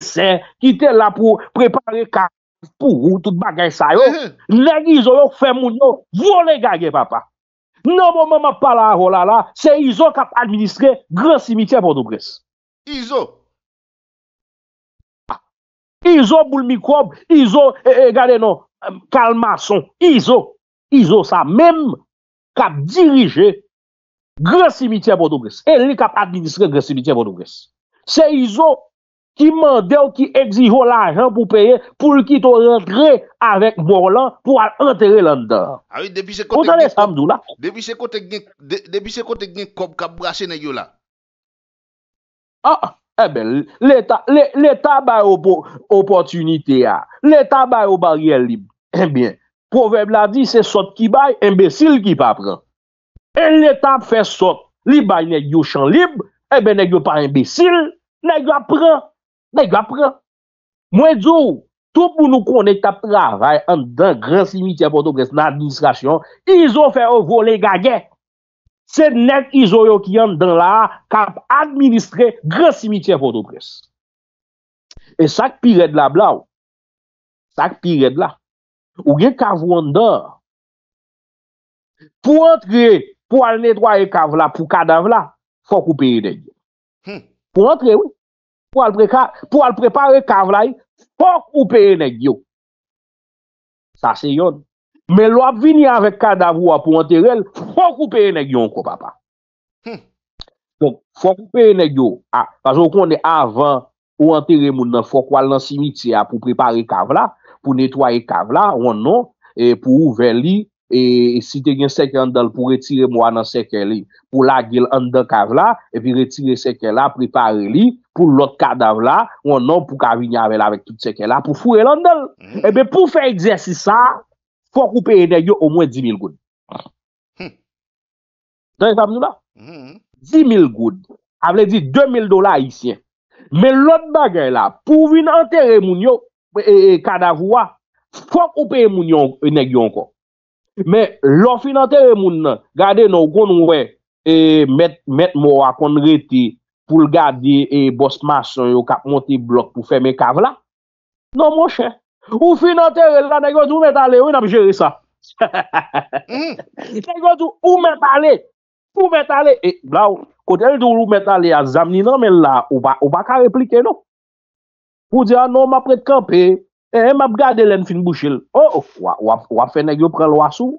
Kite la pou prepare Pou, tout bagay sa yo Lè di izo yo fè moun yo Vole gage papa Non mè mè mè pala a hola la Se izo kap administre Grasimitye Vodou Bres Izo Izo bou l mikrob Izo, gade nou Kalmason, izo Izo sa mèm Kap dirije Grasimitye Vodou Bres E li kap administre Grasimitye Vodou Bres Se izo ki mandè ou ki egzijou l'ajan pou peye pou l'ki tou rentre avèk volan pou al entere lan dè. Awi, debi se kote gnen, debi se kote gnen, debi se kote gnen, kabou asè nè yo la. Ah, e ben, l'Etat baye ou potunite ya. L'Etat baye ou baye libe. E ben, proverb la di, se sot ki baye, embesil ki pa pran. E l'Etat fè sot, li baye nè yo chan libe, e eh ben, nè yo pa embesil, nè yo pran. Mwen djou, tout pou nou konen ta pravay an dan gran simitye Vodopress nan administrasyon, izo fè o vole gage. Se net izo yo ki an dan la, kap administre gran simitye Vodopress. E sak piret la bla ou, sak piret la, ou gen kavwanda, pou antre, pou al netwaye kavla, pou kadavla, fok ou piret denye. Pou antre ou, pou al prepare kavlay fok ou pe ene gyo sa se yon men lo ap vini anvek kadavou pou anter el fok ou pe ene gyo anko papa hmm. fok ou pe ene gyo fason kon de avan ou anter moun nan fok ou al nan simitia pou prepare kavla, pou netway kavla ou nan, non, e pou ou ven li E, e si te gwen seke andel pou retire mwa nan seke li Pou lagil andel kav la E vi retire seke la, prepare li Pou lot kadav la Ou anon pou kav inyave la vek tout seke la Pou fure landel hmm. Ebe pou fe egzersi sa Fok ou pe enegyo o mwen 10.000 goud 10.000 hmm. hmm. goud Avle di 2.000 dola isyen Me lot bagay la Pou vin anter emun yo e, e, Kadav wwa Fok ou pe emun yo enegyo anko Mè, lò fi nan tere moun nan, gade nou kon nou wè, mèt mò akon re ti pou l'gadi e bòs mason yo kap monti blok pou fè mè kav la. Non mò chè. Ou fi nan tere, la negòd ou mèt ale, mm. ou yon ap jere sa? Negòd ou mèt ale, ou mèt ale. E, blan, kote lè doun ou mèt ale a zam ni nan men la, ou ba ka replike nou. Ou di anon ah, non, ma prèd kampè. E eh, eh, m ap gade len fin bouchil. Oh, oh wap fene yo pren lo asou.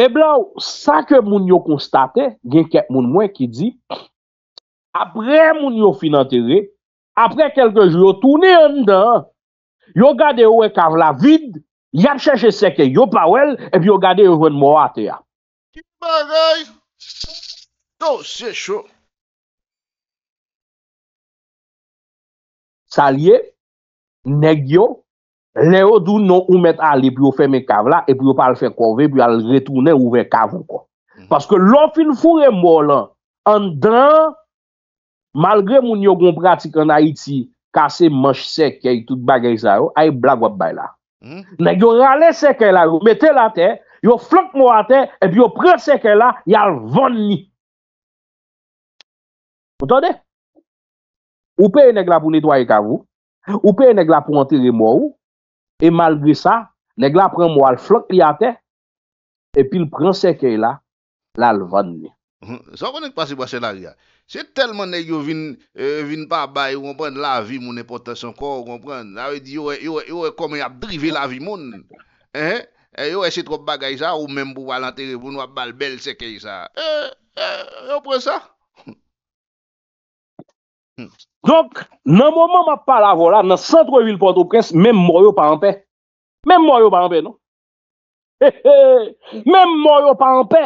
E blaou, sa ke moun yo konstate, gen ket moun mwen ki di, apre moun yo fin anteri, apre kelke jyo, toune yon dan. Yo gade yo e kav la vid, yap chèche seke yo pawel, ep yo gade yo ven mou ate ya. Ki bagay, do non, se chou. Salye. Nèk yo, lè yo doun nou ou met alè, pi yo fè mè kav la, e pi yo pal fè kovè, pi yo al rètounè ou vè kav ou kò. Paske lò fin fure mò lan, an dran, malgré moun yo goun pratik an Haiti, kase mèch sèk, yè yè tout bagè yè sa yo, ay blag wè bay la. Mhm. Nèk yo ralè sèkè la yo, metè la tè, yo flak mò a tè, e pi yo prè sèkè la, yè al vòn ni. Otonè? Ou pè yè nèk la pou netwaye kav ou, Oupe, neg la pou anteri mwa ou, e malgris sa, neg la pren mwa al flok li ate, e pil pren seke la, la alvanye. Mhm. Sa konen kwa sebo a senarye? Se telman ne yo vin eh, pa ba, yo konpren la vi moun, ne poten son kor, yo konpren, yo e komen ya brivi la vi moun, eh, eh, yo e se trop bagay sa, ou menm pou anteri moun, wap bal bel seke sa. E, e, yo pren sa. Donk nan moun moun ma pala vola nan centreville Port-au-Prince Mem moun yo pa anpe Mem moun yo pa anpe no Mem moun yo pa anpe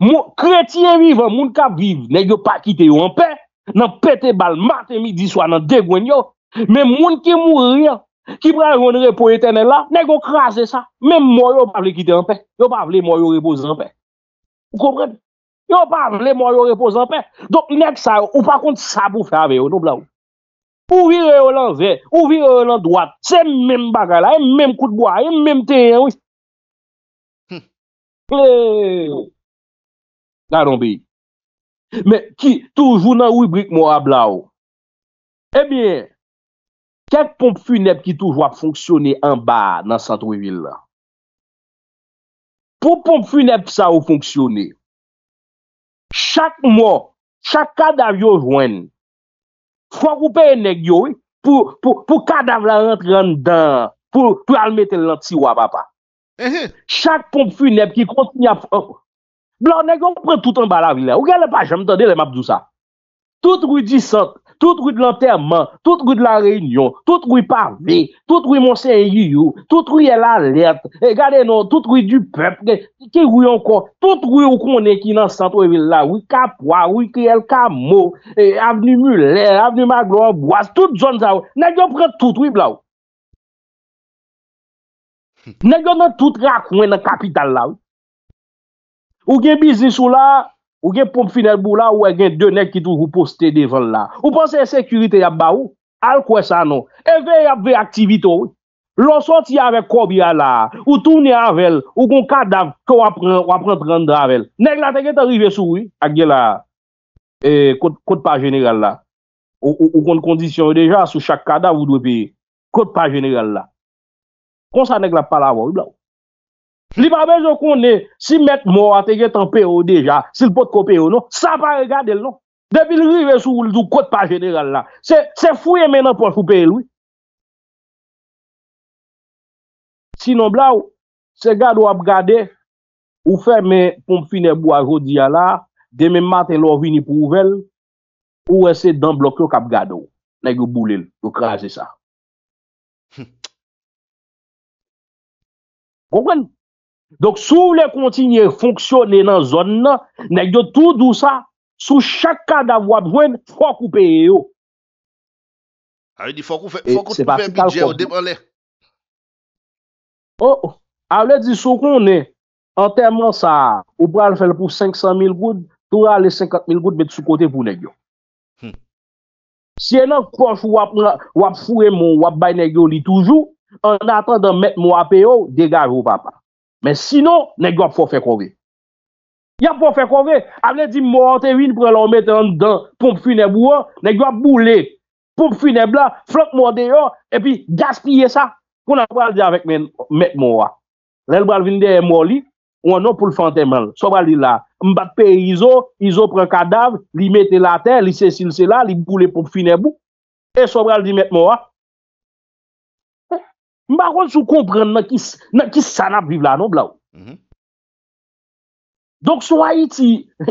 Moun kretien vive, moun ka vive Ne yo pa kite yo anpe Nan pete bal matemi diswa nan degwen yo Mem moun ki moun ria Ki pran joun repo eten el la Ne yo kras e sa Mem moun yo pa vle kite anpe Yo pa vle moun yo repose anpe Ou komprete? Yon pa vle mwen yo reposan pe. Dok nek sa yo. Ou pa kont sa pou fave yo nou bla ou. Ou vire yo lan zè. Ou vire yo lan dwat. Se menm bagay la. E menm kout gwa. E menm teye yo. Ple. Na don bi. Me ki toujou nan wibrik mwen wabla ou. E bie. Kek pompe funep ki toujou a fonksyonè an ba nan santo wivil la. Po pompe funep sa ou fonksyonè. Chak mwa, chak kadav yo jwen, fwa koupeye neg yo, pou kadav eh, eh. oh. la rentren dan, pou almete lansi wapapa. Chak ponp funeb ki konti nya fwa. Blan neg yo kou pre toutan bala vile. Ou gale pa, jom tande le map dousa. Tout wou di sot. Tout rou de l'enterment, tout rou de la réunion, tout rou parvé, tout rou monsen yiyou, tout non, rou yè la lette, tout rou du pep, tout rou yon kon, tout rou yon konè ki nan santo evil la, wikapwa, wikiel kamo, avni mule, avni maglo anboaz, tout jons a ou, nèk yon pren tout rou blav. Nèk yon nan tout rakwen nan kapital la ou. Ou gen bizis ou la... Ou gen pom finel bou la ou e gen de nek ki tou pou poste devan la. Ou pon se sekurite yab ba ou, al kwe sa non. E ve yab ve aktivite ou. Lo soti yave kob ya la, ou toumne avel, ou kon kadav kwa prent renda avel. Nek la te gen te rive sou ou, ak gen la e, kote pa general la. Ou kon kondisyon ou deja, sou chak kadav ou dwe pe kote pa general la. Kon sa nek la pa la vo, ou bla ou. Li pa bej yo kon ne, si met mou ategye tan peyo deja, si l pot ko peyo nou, sa pa regade l nou. Depi l li ve sou l tou kote pa general la. Se fwe menan pou fwe peyo l ou. Sinon bla ou, se gado ap gade, ou fe me pompe fine bo a jodi ya la, de me maten l ou vini pou ouvel, ou ese dan blok yo kap gado. Nèk yo boule l, yo krasi sa. Gokwen? Donk sou wle kontinye fonksyonen nan zon nan, negyo toutou sa, sou chak ka dav wap vwen, fok ou peye yo. Awe di fok ou fe, e, fok ou te pe mbidje yo, dem wale. Awe di sou kon ne, anterman sa, ou pral fel pou 500 mil koud, tou rale 50 mil koud, bet sou kote pou negyo. Hmm. Si enan kof wap fure mon, wap bay negyo li toujou, an atan dan met mwap yo, degaj ou papa. Men sino, nek do ap fò fè kòve. Ya fò fè kòve, avne di mò anterin prè lò mètè an dan, poum fù nebou an, nek do ap boulè, poum fù nebou la, flok mò deyon, epi gaspillè sa, pou nan pral di avèk men, mèt mò an. Lèl pral vin de mò li, wè nan pou l'fantèman, so pral di la, mbapè Izo, Izo prè kadav, li mètè la ten, li sè sil sè la, li boulè poum fù nebou, e so pral di mèt mò an, Mba kon sou kompren nan ki sanap viv la anon bla ou. Mhm. Donk sou Haiti,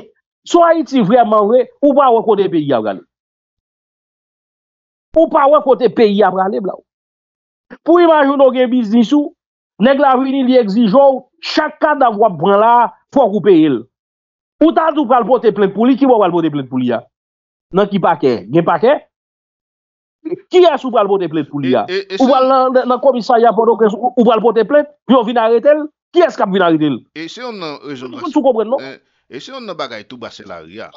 sou Haiti vreman vre, ou pa wakote peyi avran le. Ou pa wakote peyi avran le bla ou. Pou imajou nou gen biznisou, neg la vini li egzi jow, chak ka da wap bran la, fwa koupe el. Ou tal dupal bote plek pou li, ki wawal bote plek pou li ya? Nan ki pake, gen pake? Ki yas ou pral pote plet pou li ya? E, e, e ou pral nan komisaryan pono ou pral pote plet, pi yo vina ret el? Ki yas kap vina ret el? E se yon nan bagay tou basel a riyan,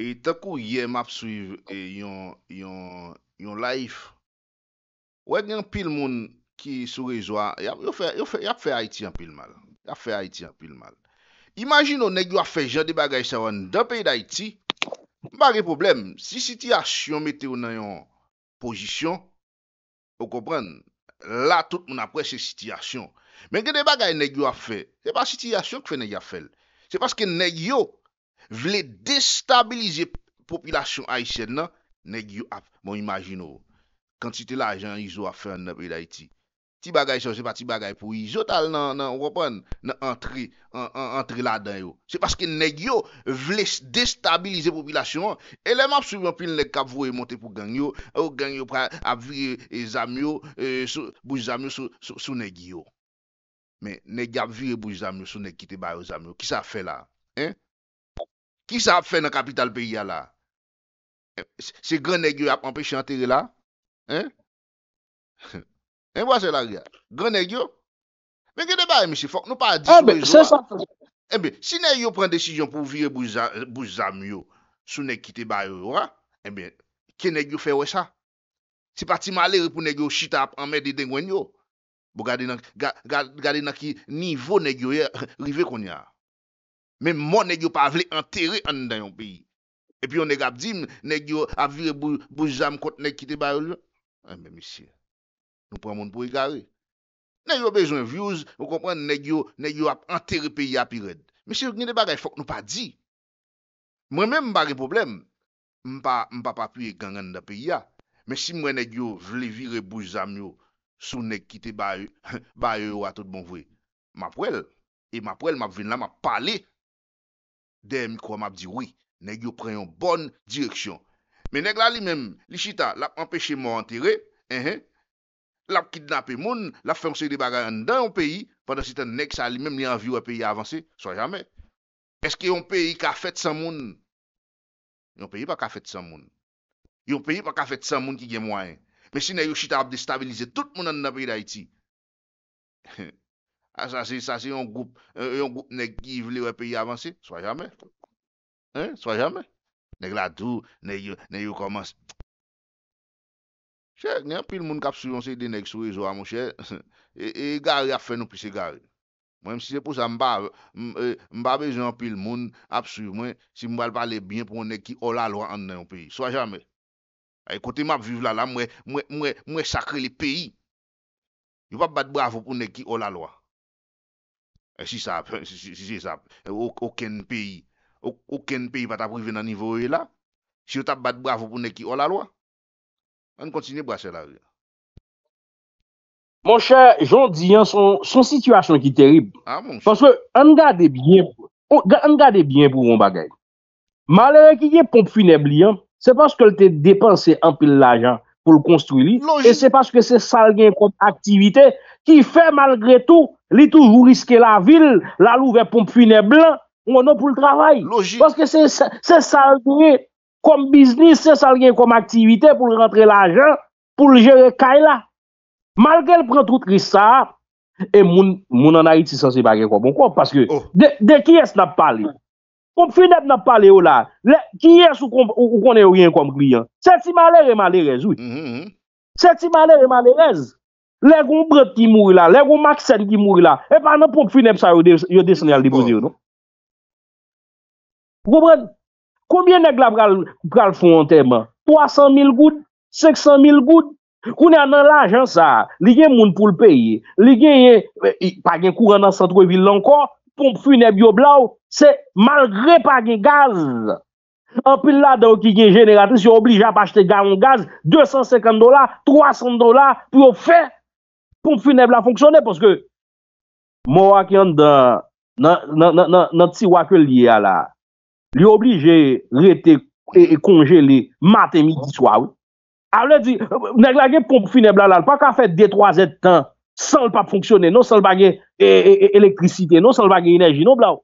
e takou ye map suy yon laif, wè gen pil moun ki sou rezoa, yap fe Haiti an pil mal. Yap fe Haiti an pil mal. Imagine ou neg yo a fe jè di bagay sa wèn dè peyi d'Haiti, bagè problem, si siti a shyon metè ou nan yon Pojisyon, ou kompren, la tout moun apre se sitiyasyon. Men gen de bagay negyo ap fe, se pa sitiyasyon k fe negya fel. Se paske negyo vle destabilize popilasyon Aïsèd nan, negyo ap moun imajin ou. Kantite la Aïsèd an Izo ap fe an nebe iday ti. Ti bagay sou, se pa ti bagay pou izotal nan wopan, nan entri la dan yo. Se paske negyo vle destabilize popilasyon, eleman sou yon pil nek kavou e monte pou gangyo, ou gangyo ap vir e zamyo, e, bou zamyo sou negyo. Men, negyo ap vir e bou zamyo sou nek ki te baye ou zamyo. Ki sa ap fe la? Ki sa ap fe nan kapital pe ya la? Se gen negyo ap anpe chante la? He? Enbe, wazè la gè? Gè nè gè yo? Mè gè dè bè, mè sè fok, nou pa a di eh sou bè zwa. Enbe, se eh nè yo pren desisyon pou vire bou zam yo sou nè kite bè yo, enbe, kè nè gè yo fè wè sa? Se pati malè rè pou nè gè yo chita ap amè di dengwen yo? Bo gade nan ki nivou nè gè yo yè rive kon ya? Mè mò nè gè yo pa avle enterè an dè yon peyi? E pi yon nè gè ap di mè, nè gè yo avle bou zam kont nè kite bè yo lè? Enbe, mè sè. Nou pran moun pou e gare. Nè yon bezwen vyouz, moun kompren, nè yon ap enteri pe ya pi red. Mè si yon gne de bagay fok nou pa di. Mwen mè mbari problem, mpa papapuy e gangan da pe ya. Mè si mwen nè yon vle vire bouz amyo, sou nè kite baye yo a tout bon vwe. Maprel, e maprel mab vin la mab pale. Demi kwa mab di wè, nè yon preyon bon direksyon. Mè nè glali mèm, lichita lak anpeche mou enteri, enhen, eh, lap kidnapè moun, lap fèmse li bagay an dan yon peyi, padan si tan nek sa li mèm li anvi wè peyi avansè, swa jamè. Eske yon peyi ka fèt san moun? Yon peyi pa ka fèt san moun. Yon peyi pa ka fèt san moun ki jèm wèy. Mè si nè yon chita ap destabilize, tout moun an nan peyi da iti. A sa si yon goup, yon goup nek ki vle wè peyi avansè, swa jamè. Swa jamè. Nè yon komansè. Che, nè yon pil moun kapsou yon se denek sou rezo a moun che, e, e gare ap fè nou pise gare. Mwen msi se pou sa mbabe, mbabe zyon pil moun ap sou mwen si mbabe pale biyen pou mwen neki olalwa annen yon peyi. Swa jame. E kote m ap vive la la, mwen sakre li peyi. Yon pa bat bravo pou neki olalwa. E si sa, si si sa, oken peyi, oken peyi pata pou yon ven nan nivou e la. Si yon ta bat bravo pou neki olalwa. An kontinye bwa chè la vi. Mon chè, joun diyan, son situasyon ki terib. Panse an gade biyen pou mbaga. Malère ki yè pompe funèb liyan, se panse ke l te depanse an pil la jan pou l konstru li. E se panse ke se salgen kont aktivite ki fè malgré tou, li tou jou riske la vil, la lou vè pompe funèb lan, ou an nou pou l travay. Panse ke se salgen pou mbaga. Kom biznis, se sal gen kom aktivite pou l rentre l ajan, pou l jere kay la. Malke l prentroutri sa, e moun anayit si sensi bagen kom. Ponkò, paske, oh. de ki es nap pale yo. Konp finep nap pale yo la. Ki es ou konen rien kom kriyan. Sè ti malère e malèrez, ouy. Mm-hmm, mm-hmm. Sè ti malère e malèrez. Lè goun bret ki mouri la, lè goun maksen ki mouri la. E pa nan ponk finep sa yo desne al dibouzir, nou. Goun bret. Koubyen nek la pral foun an teman? 300.000 gout, 500.000 gout, kounen nan l'ajan sa, li gen moun pou l'peyi, li gen, eh, pagyen kouran nan centro e vil lankan, pou mpfunen bi oblaw, se malgre pagyen gaz, an pil la dan w ki gen jeneratris, yo oblija pa achete garon gaz, 250 dolar, 300 dolar, pou yo fe, pou mpfunen bla founksyonnen, poske, mwak yon dan, nan ti wakwe li ya la, li oblige rete e, e konjele maten, midi, bon. swa, wè. A wè di, neg lage pou finè blalal, pa ka fè de troazè tan, san l pa fonksyonè, non san l bagè elektrisite, e, e non san l bagè enerji, non blal.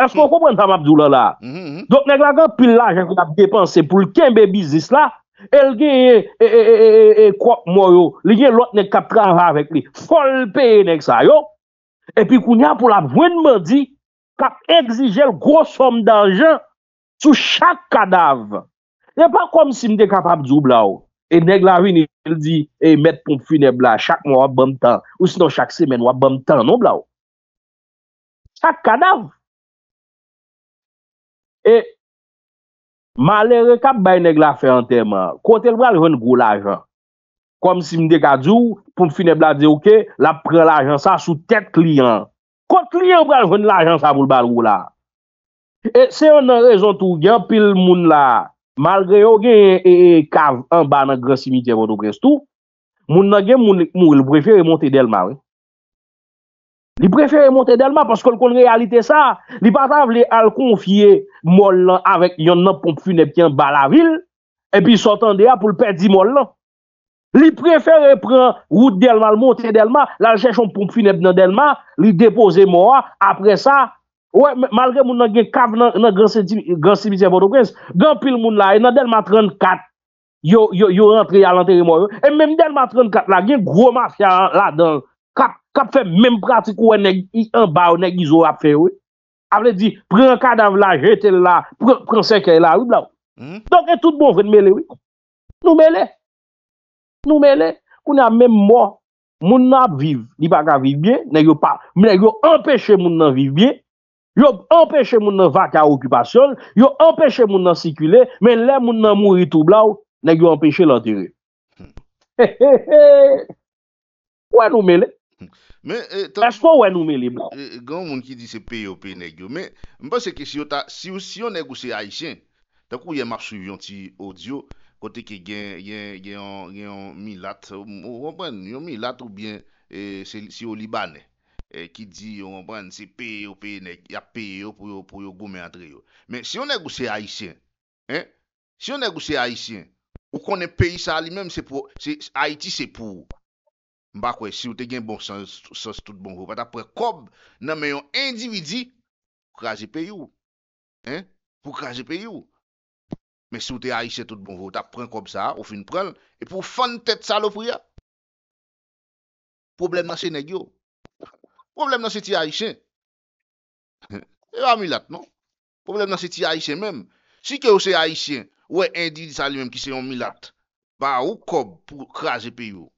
Est kon kompren tam abdoulal mm-hmm, mm-hmm. la? Donk neg lage pil la jè kon ap depanse, pou l kenbe bizis la, el genye kwa mwoyo, li genye l wot ne kap tra avèk li, folpeye nek sa yo, epi koun ya pou la vwen mwodi, ap egzije l gros som d'anjen sou chak kadav e pa kom si m de kapab zou blaou oh. e neg la vi nil di e eh, met pou m finè bla chak m wap bantan ou sinon chak semen wap bantan non blaou oh. chak kadav e ma lè re kap bay neg la fè an teman kote l wè al ren gwo l ajan kom si m de kap zou pou m finè bla di ok la pre l ajan sa sou tet kliyan Kot li yon pral ven la jan sa moun bal rou la. Se yon nan rezon tou, gen pil moun la, malgre yo gen e, e kav an ba nan gresimi dje vodo prestou, moun nan gen moun li preferi monte del ma. Li preferi monte del ma, paske l kon realite sa, li patav li al kon fye mol lan avèk yon nan pomp fune pjen bala vil, epi sotan de ya pou l perdi mol lan. Li prefere pren route delman, montye delman, la jèchon poum finèp nan delman, li depose mò, apre sa, malre moun nan gen kav nan gansimitè vodoprens, gansil moun la, nan delman 34, yo rentre yalantere mò. E menm delman 34 la, gen grouman kya la dan, kap fe menm pratik wè nè gizou ap fe wè. Avle di, pren kadaf la, jetè la, pren sekè la, wè bla wè. Hmm? Donke tout bon vè nmele wè, nou mele. Nou mè lè, kou nè mè mò, moun nan viv, nipa ka viv bie, nè yon empèche moun nan viv bie, yon empèche moun nan vak a okupasyon, yon empèche moun nan sikule, mè lè moun nan moun ritou blaou, nè yon empèche lantire. He he he, wè nou mè lè? Pè s'po wè nou mè lè mò? Gan moun ki di se P.O.P. nè yon, mè mwen se kèsyon ta, si yon nè gousse A.I.S. Tè kou yon mè mè mè mè mè mè mè mè mè mè mè mè mè mè mè mè mè Kote ke gen, gen, gen, gen yon milat. Ou wapren, yon milat ou bien, e, se yon libanè. E, ki di, ou wapren, se peye yo, peye nek, ya peye yo, pou yo, pou yo gomen atre yo. Men, se yon negu se Haitien, eh, se yon negu se Haitien, ou konen peyi sa li menm, se pou, se, Haiti se pou. Mbakwe, se yon te gen bon sens, sens tout bon, wapre, wapre, kob, nan men yon endividi, pou kraje peyi yo, eh, pou kraje peyi yo. Men sou te ayise tout bonvo, ta pren kob sa, ou fin pren, e pou fante tete salopou ya. Problem nan se negyo. Problem nan se ti ayise. Ewa milat, non? Problem nan se ti ayise men. Si ke ou eh se ayise, eh ou e indi sa li men ki se yon milat, ba ou kob pou krasi pe yo.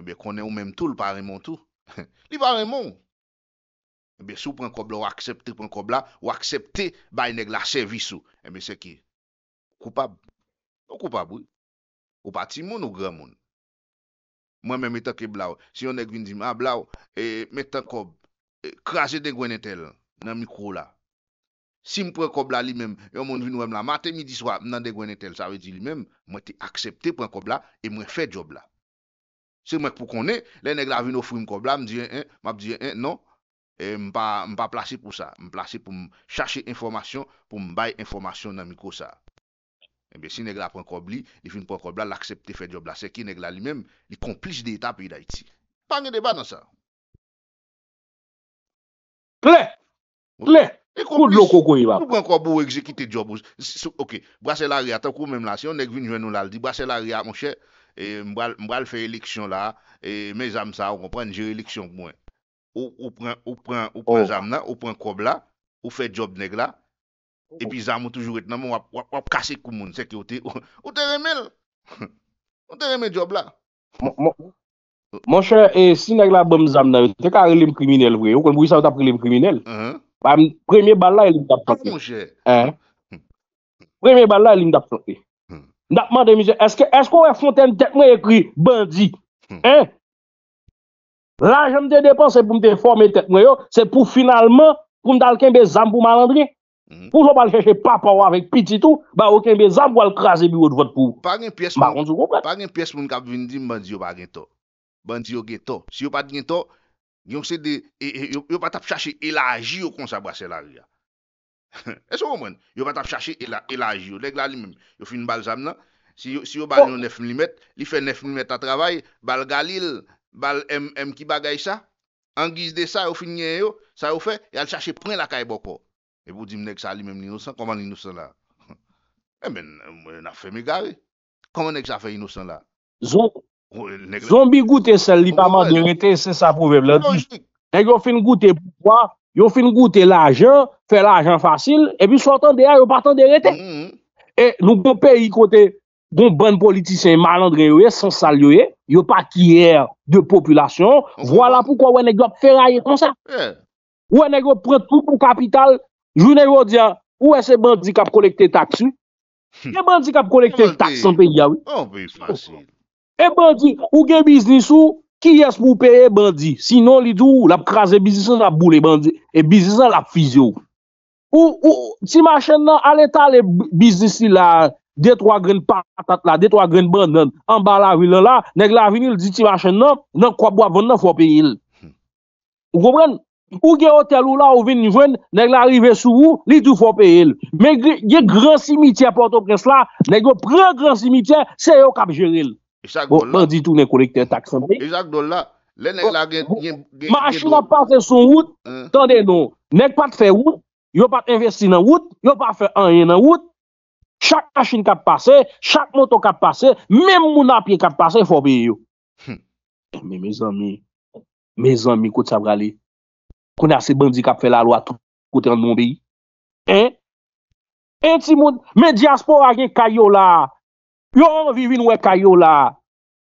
Ebe konen ou menm eh tou, l pa remon tou. Li pa remon. Ebe sou pren kob la ou aksepte pren kob la, ou aksepte bay neg la sevi sou. Ebe se ki? Koupab, nou koupab wè, ou pati moun ou gran moun. Mwen men metan ke bla wè, si yon neg vin di mwen ah, bla wè, eh, metan kob, krasè eh, den gwen etel nan mikro la. Si mwen pre kob la li mèm, yon mwen vin wèm la, matè midi swa, mwen nan den gwen etel, sa wè di li mèm, mwen te akseptè pre kob la, e mwen fè job la. Se mwen pou konè, le neg la vin ofri mwen kob la, mwen ap diye, non, mwen pa plase pou sa, mwen plase pou mwen chache informasyon, pou mwen bay informasyon nan mikro sa. Ebe eh si negla pren kob li, li fin pren kob la, l'aksepte fè job la. Se ki negla li menm, li komplis de eta pè yi da iti. Pange deba nan sa. Ple! Ple! Kou loko kou yi wap. Kou pren kob ou ekzekite oh. job ou. Ok, brase la ri, atakou menm la. Se yon neg vin jwen nou la, li brase la ri a monshe, mbwal fè eleksyon la, mè zanm sa, ou kompren, jè releksyon kou mwen. Ou pren, ou pren, ou pren zanm nan, ou pren kob la, ou fè job negla, Epi zanm ou toujou et nan moun wap kase kou moun. Sekye ou te remel. Ou te remel job la. Mon chè, si nèk la bèm zanm nan moun, te ka relem kriminel vwe. Ou kon mou yi sa wap relem kriminel. Premye bal la, elem dap tante. Premye bal la, elem dap tante. Eske ou wè fonte mè tek mwen ekri, bèndi? La jèm te depan, se pou mè te forme tek mwen yo, se pou finalman, pou mè dalken bè zanm pou mè landri. Mhm. Pou lò pa lèche papaw avèk piti tou, ba okè mè zam wò l krasè bi wò d'vòt kou. Par gen piès moun, par gen piès moun kab vèndim, ban diyo bagen to. Ban diyo gen to. Si yo pa diyen to, yon se de, yon pa tap chache elajiyo kon sa brase la riyan. E so mwen, yon pa tap chache elajiyo. Lèk la li mèm, yo fin bal zam nan, si yo bal yon nef milimet, li fè nef milimet a travay, bal galil, bal m ki bagay sa, an giz de sa, yo fin nyeyo, sa yo fè, yal chache pren la kaiboko. E pou di mnek sa li mèm l'innosan, koman l'innosan la? E men, mwen a fè mè gari. Koman nek sa fè l'innosan la? Zonbi goutè sel li paman de rete, se sa pou veble. E yo fè n'goutè pou pwa, yo fè n'goutè l'ajan, fè l'ajan fasil, e bi sou atan de a, yo patan de rete. Mm, mm. E nou kon pe yi kote, don ban politisè malandre yo e, san sal yo e, yo pa kyer de populasyon, wala pou kwa wè negop fè raye kon sa. Eh. Wè negop pren tout pou kapital, Jounè yon diyan, ou esè bandi kap kolekte taks yon? E bandi kap kolekte taks an pe yaw? E bandi, ou gen biznis ou, ki yas mou pere bandi? Sinon li tou, lap kraze biznis an ap boul e bandi, e biznis an ap fizyo. Ou, ou, ti machen nan, ale ta le biznis li la, dey troa gren patat la, dey troa gren band nan, an ba la vilan la, neg la vinil di ti machen nan, nan kwa bo avon nan fwo pe yil. Ou gobrend? Ou gen otel ou la ou ven njwen, neg la arrive sou ou, li tou fope el. Men gen gran simityen porto pres la, neg yo pre gran simityen, se yo kap jere el. Echak do la. Bon, bandi tou ne kolekte taksan pe. Echak do la. Le neg la gen... Oh. Ma asin ap pase son wout, tande non. Neg pat fe wout, yo pat investi nan wout, yo pat fe anye nan wout. Chak asin kap pase, chak moto kap pase, mem moun apye kap pase, fope yo. Me zan mi, me zan mi kout sabrali. Kou na se bandikap fe la lo a tout kote an moun beyi En? En ti moun, me diaspor a gen kayo la Yo an vivi nou e kayo la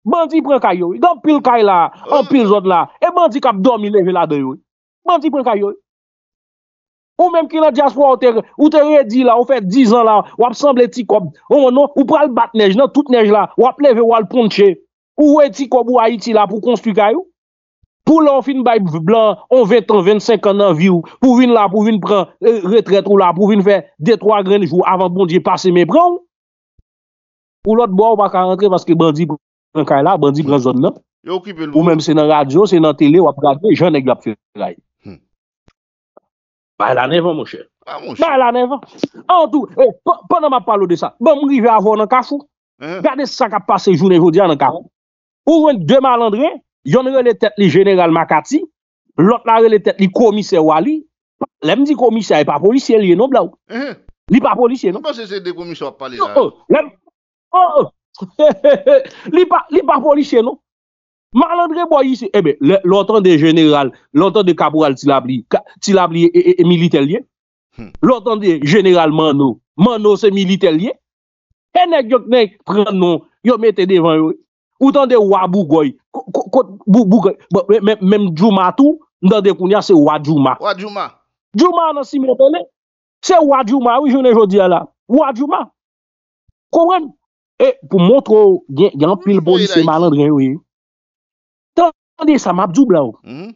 Bandi pren kayo, yon pil kay la, an pil zot la E bandikap dormi leve la deyo Bandi pren kayo Ou menm ki la diaspor ou te redi la, ou fet 10 an la Wap semble ti kob, ou pral bat nej, nan tout nej la Wap leve wal ponche Ou we ti kob ou a iti la pou konstu kayo pou lan fin bay blan, on ve tan 25 an nan vi ou, pou vin la, pou vin pran eh, retret ou la, pou vin fe 2-3 gren jou, avan bon diye pase men pran ou, ou lot bo ou baka rentre, vanske bandi pran ka la, bandi pran zon nan, ou menm se nan radio, se nan tele, wap rade, jen e glap fe ray. Bay la nevan monsher, ah, bay la nevan, an tou, ou, panan ma palo de sa, ban mou i ve avon nan kachou, gade sa ka pase jounen joudi an nan kachou, ou wen dema alandre, Yon re le tet li general Makati Lot la re le tet li komise wali Lem di komise a e pa polisye liye non bla ou mhm. Li pa polisye non Non pa se se de komise wali pali oh, la oh, oh, Li pa polisye non Malan re boyi si Ebe, eh lotan de general Lotan de kabwal tilabli Tilabli e milite hmm. liye Lotan de general Mano Mano se milite liye Enek yoknek pran non Yo mette devan yo Ou tan de wabu goy. Bon, mem djouma tou, ndan de koun ya se wadjouma. Djouma nan si mwen pene. Se wadjouma, wou jounen joun diya la. Wadjouma. Kouwen. E pou montre ou, gen an pil boni semanan gen ou. Tan de sa map djoubla ou. Hmm?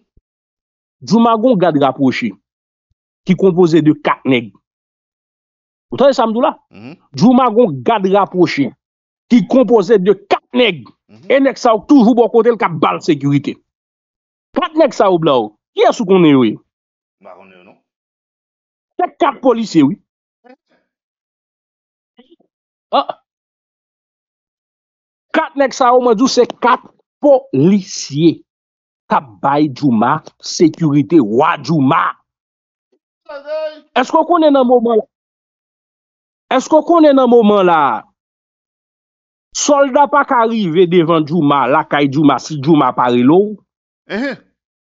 Djouma goun gade rapochi. Ki kompoze de kat neg. Ou tan de sa mdou la. Hmm? Djouma goun gade rapochi. Ki kompoze de kat neg. Mhm. E nek sa ou toujou bo kote l ka bal sekurite. Kat nek sa ou bla ou? Ki esou konen ou? Se kat polisye ou? Kat nek sa ou ma djou se kat polisye. Ka bay djouma, sekurite wajouma. Esko konen nan mouman? Esko konen nan mouman la? Soldat pa ka rive devan djouma, lakay djouma, si djouma pari lou.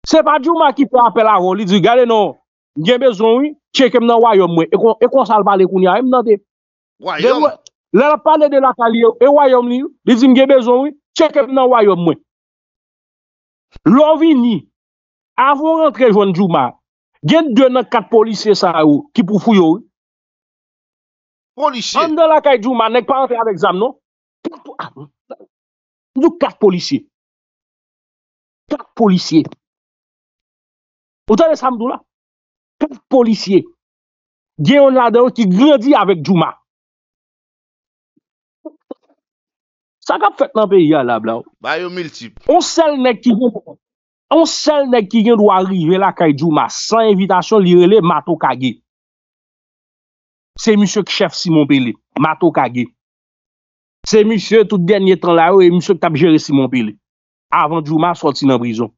Se pa djouma ki pou apel a rou, li di gale nou, gen bezon ou, chekem nan wayom mwen. E konsal bali kouni a, e mnande. Le la pale de lakay li ou, e wayom li ou, li di gen bezon ou, chekem nan wayom mwen. Lou vi ni, avon rentre jwenn djouma, gen dwen nan kat polisye sa ou, ki pou fuyo ou. Ande lakay djouma, nek pa rentre avè exam nou. Ndou 4 polisye 4 polisye O tanè samdou la 4 polisye Gen yon lade yon ki gredi avèk Jouma Sakap fèt nan peyi yon la bla On sel nèk ki On sel nèk ki gen do arive la kèy Jouma San evitasyon lirè lè Mato kage Se misyon ki chef Simon Pele Mato kage Se misye tout denye tran la yo, e misye ki tap jere Simon Pele. Avan Jouma sorti nan brison.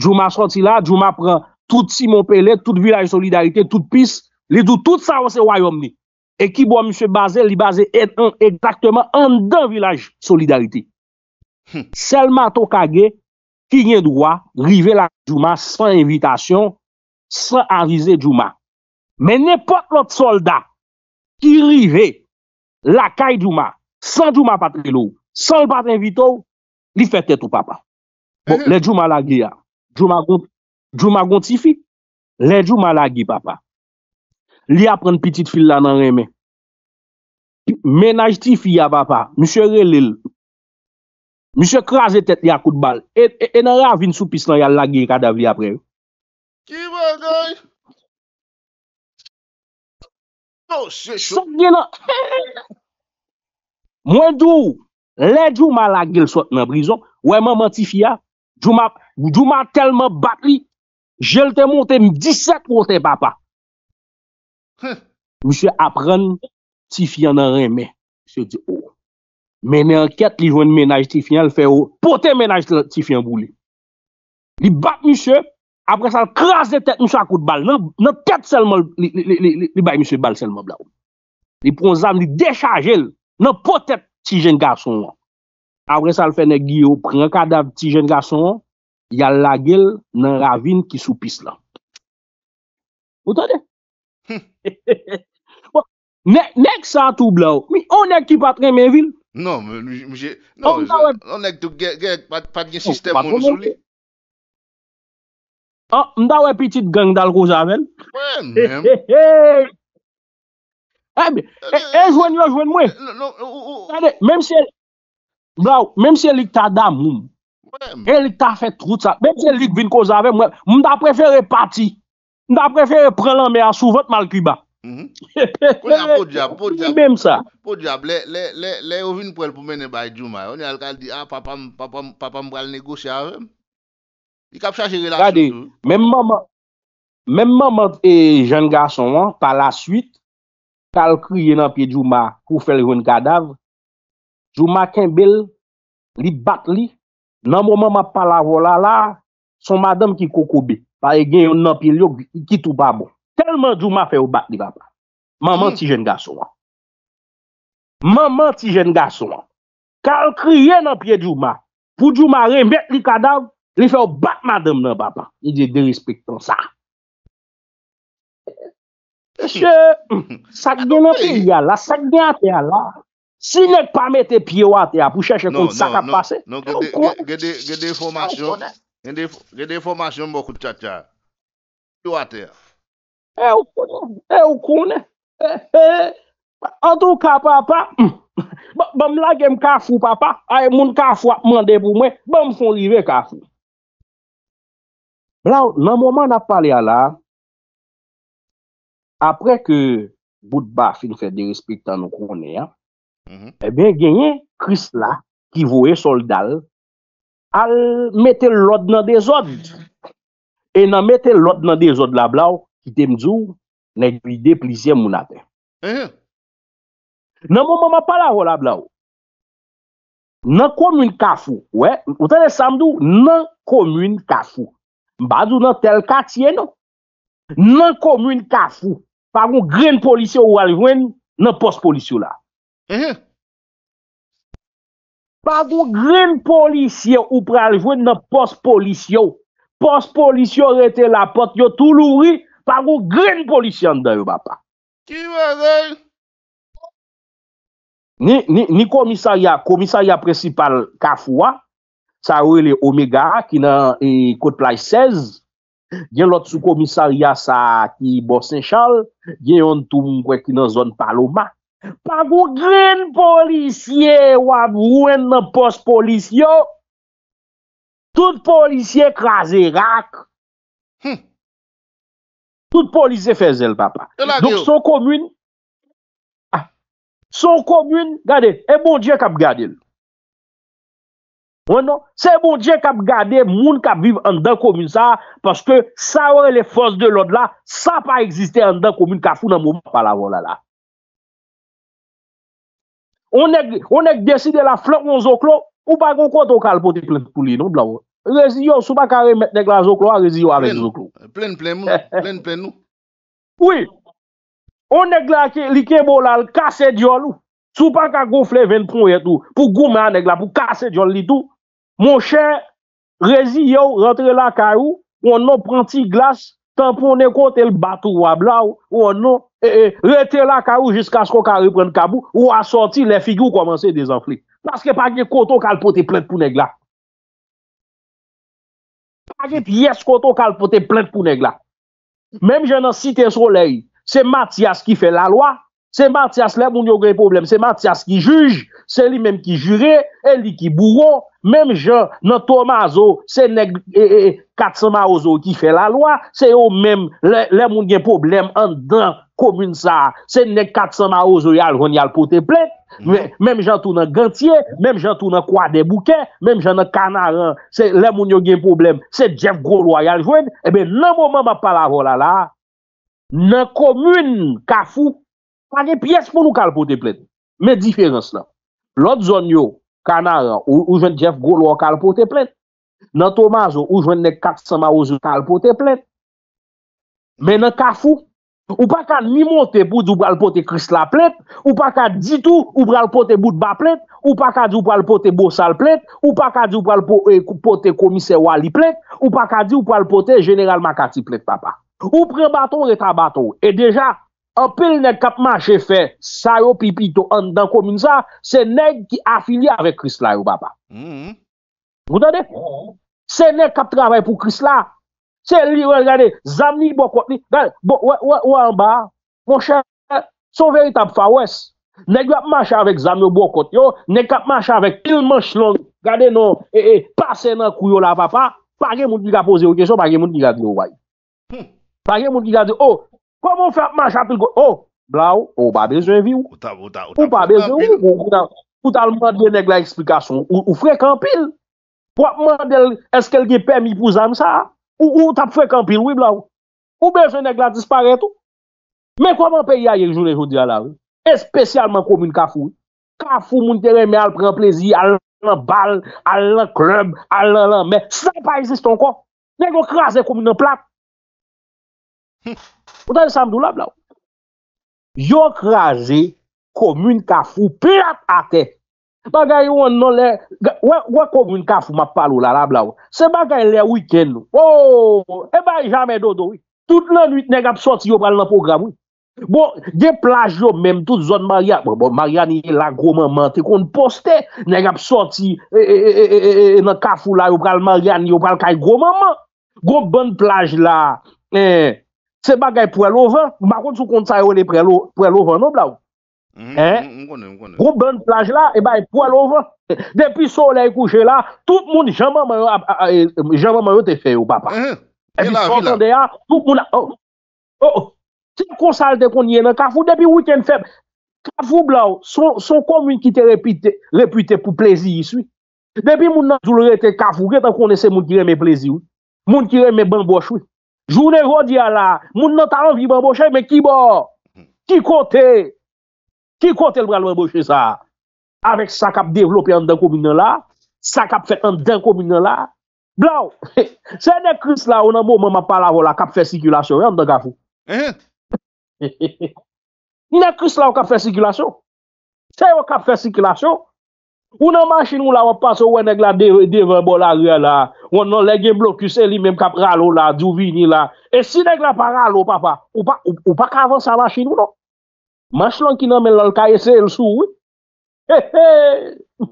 Jouma sorti la, Jouma pren tout Simon Pele, tout vilaj solidarite, tout pis, li dout tout sa ou se wayom ni. E ki bo a misye Bazel, li Bazel et an, ekakteman, an dan vilaj solidarite. Selman Tokage, ki nye dwa, rive la Jouma san invitation, san an vize Jouma. Men ne pot lot solda, ki rive la kay Jouma, San djouman patè lou, san l patè vitou, li fetè tou papa. Bon, eh, eh. le djouman lagi ya. Djouman gonti fi, le djouman lagi papa. Li apren piti fil la nan reme. Menaj ti fi ya papa, msye relil. Msye krasè tèt ya kout bal. E, e, e nan ravin sou pis lan ya lagi yi kada vi apre. Ki vwa goy? Oh, non, se chou! Son gen la! Mwen djou, lè djou ma la gil Sot nan brison, wèman man tifia Djou ma telman bat li Jel te monten 17 kote papa Monsye apren Tifian nan reme Monsye di ou oh, Menen ket li jwen menaj tifian oh, Poten menaj tifian bou li Li bat monsye Apre sa l kras de tet monsye akout bal Non tet selman Li bay monsye bal selman bla ou Li pon zam li dechaje l Nè potèp ti jen gason an. Avre sa l fè nè giyo, pren kadaf ti jen gason an, yal la gel nan ravine ki sou pis lan. Ote de? Nèk sa tou bla ou, mi, ou nèk ki patren men vil? Non, mwen, mwen jè, non, nèk tou gèk, gèk, patren sistem moun sou li. O, ah, mwen da wè piti gang dal Rojavel? Mwen, mwen, mwen. E jwen yo jwen mwen Mwen si e lik ta dam mwen E lik ta fet trout sa Mwen si e lik vin kozave mwen Mwen da prefere pati Mwen da prefere pren lan me a sou Vot mal kiba Po diab Le yo vin pou el pou mene bay Jouman Onye al kal di Papa mwa al negoci avem Mwen mwen Mwen mwen E jen gason wan Pa la suite kal kriye nan piye djouma kou fèl yon kadav djouma kenbel li bat li nan mou mou mou mou pala vola la son madame ki koukoube pa e gen yon nan piye lyok ki tou babou telman djouma fè ou bat li vapa hmm. maman ti jen ga souan maman ti jen ga souan kal kriye nan piye djouma pou djouma rembet li kadav li fè ou bat madame nan vapa ni di de respectan sa Sak dene pi ya la, sak dene a te ya la Si nek pa mette pi yo a te ya pou chache kon sak a pase Non, non, non, gen de formasyon Gen de formasyon mbokou tcha tcha Ti yo a te ya E wakone, e wakone E, e, e An tou ka papa Bam la gen kafu papa Ay moun kafwa mande pou mwen Bam son live kafu La, nan moman ap pale ya la apre ke bout ba fin fè di respik tan nou konè, ebyen mhm. eh genyen kris la, ki voè soldal, al metè lòd nan de zòd. E nan metè lòd nan de zòd la bla w, ki tem dzou, eh? nan yu bi de plizè mounate. Nan mou mou mou mou pala w la bla w, nan komün kafou, wè, w tè de samdou, nan komün kafou, mbazou nan tel katiye nou, nan komün kafou, Pag ou gren polisyon ou alivwen, nan pos polisyon la. Pag ou gren polisyon ou alivwen, nan pos polisyon. Pos polisyon rete la pot, yo tou louri, pag ou gren polisyon deyo, bapa. Ki wè zè? Ni komisarya, komisarya presipal Kafoua, sa wè e le Omega, ki nan kote play 16, Gen lot sou komisaryasa ki bo Saint Charles Gen yon tou moun kwe ki nan zon Paloma Pa vou gren polisye wab ouen nan pos polisyo Tout polisye kraze rak hmm. Tout polisye fez el papa e Dok son komoun ah, Son komoun, gade, e bon diye kap gade el Se non. bon dje kap gade moun kap viv an dan komine sa Paske sa ore le fos de lod la Sa pa eksiste an dan komine Ka foun an moun pala vola la On ek desi de la flok moun zoklo Ou pa kon konton kal poti plen pou li Rezi yo sou pa kare met nek la zoklo A rezi yo aven zoklo Plen plen moun Plen plen nou Ou nek la li ke bolal kase diol Sou pa kagou fle ven prou etou Pou gouman nek la pou kase diol li tou Mon chè, rezi yo, rentre la karou, ou nan pranti glas, tanpon ne kont el batou wab la ou, ou nan e, e, rete la karou jiska sko ka repren kabou, ou a sorti le figou komanse dezenfli. Paske pa ge koto kalpote plente pou neg la. Paske te yes koto kalpote plente pou neg la. Mem jen an site sou ley, se Matias ki fe la loy, Se Matias lè moun yo gen problem Se Matias ki juj Se li menm ki jure E li ki bouron Mem jan nan Tomaso Se nek e, e, katsama ozo ki fe la loa Se yo menm lè moun gen problem An dan komoun sa Se nek katsama ozo yal ron yal pote plek mm-hmm. Mem jan tou nan gantye Mem jan tou nan kwa de bouke Mem jan nan kanaran Se lè moun yo gen problem Se djev gro loa yal jwen Ebe nan moun moun pa la vola la Nan komoun ka fuk Fage piyes pou nou kalpote plet. Me diferens la. Lot zon yo, kanara, ou jwen Jeff Golo kalpote plet. Nan Tomaso, ou jwen Nek Katsama Ozu kalpote plet. Men nan Kafu, ou pa kan ni monte pou djou bralpote Krist la plet, ou pa kan ditou bralpote bout ba plet, ou pa kan djou bralpote bousal plet, ou pa kan djou bralpote komise wali plet, ou pa kan djou bralpote jeneral makati plet papa. Ou pre baton reta baton. E deja, An pil neg kap mache fè, sa yo pipi to an dan komin sa, se neg ki afiliye avek Kris la yo bapa. Gwadade? Mm-hmm. Se neg kap trabay pou Kris la. Se li wè gade, zam li bokot li, wè an ba, mon chè, son veritab fawès. Neg wè ap mache avek zam yo bokot yo, neg kap mache avek pil manch long, gade nou, e e, pase nou kuyo la bapa, pake moun di la pose ou de son, pake moun di la di yo wè. Hmm. Pake moun di la di yo, Komon fè ap manch apil gò? O, oh, bla ou, ou pa bezwen vi ou? Ou pa bezwen vi ou? Ou ta l'mandele neg la eksplikasyon? Ou frekampil? Wap mandele, eske lge pe mi pou zanm sa? Ou tap frekampil, oui bla ou? Ou bezwen neg la dispareto? Men koman pe yaye joun e joudi ala? Espesyalman komoun kafou. Kafou moun teren men al pren plezi, al nan bal, al nan klub, al nan lan men, sa pa esist ankon. Nengo krasè komoun nan plak. Hmm. yo kraje komune kafu piat ate non wak komune kafu ma palo la la bla wak se bagay le wiken oh, e bayi jame dodo tout la nwit negap sorti yo pral nan program bo de plaj yo menm tout zon mariani bon, bon, la gomaman te kon poste negap sorti e, e, e, nan kafu la yo pral mariani yo pral kay gomaman go bon plaj la eh, Se bagay prelovan, makon sou kont sa yo le prelovan nou bla ou. Mm, He? Mm, mm, mkone, mkone. Groupe ban plaj eh eh, oh, eh, la, e bay prelovan. Depi sole kouche la, tout moun jaman mayote feyo, papa. He? Ebi sotan de ya, tout moun a... Oh, oh. oh. Si konsalte konye nan kafou, depi wiken feb, kafou bla ou, son kon moun ki te repute, repute pou plezi yisou. Depi moun nan zoul rete kafou, ge ta konese moun kire me plezi ou. Moun kire me ban boch ou. Jounen vodi a la, moun nan talan vi mwen boshè, me kibor. Ki kote? Ki kote l bral mwen boshè sa? Avèk sa kap devlopè an den kombinan la? Sa kap fèt an den kombinan la? Blaou, se ne kris la, onan mou mè mè pala vola kap fèsikilasyon, yon de gafou. Eh? Ne kris la w kap fèsikilasyon? Se w kap fèsikilasyon? Ou nan man chi nou la wap pa so wè nèk la devan bol a rè la, wè nan lèk gen blok kuse li mèm kap ralou la, djouvini la, e si nèk la pa ralou papa, ou pa kavan sa man chi nou non. Man chlon ki nan men lal kaye se el sou, he he, e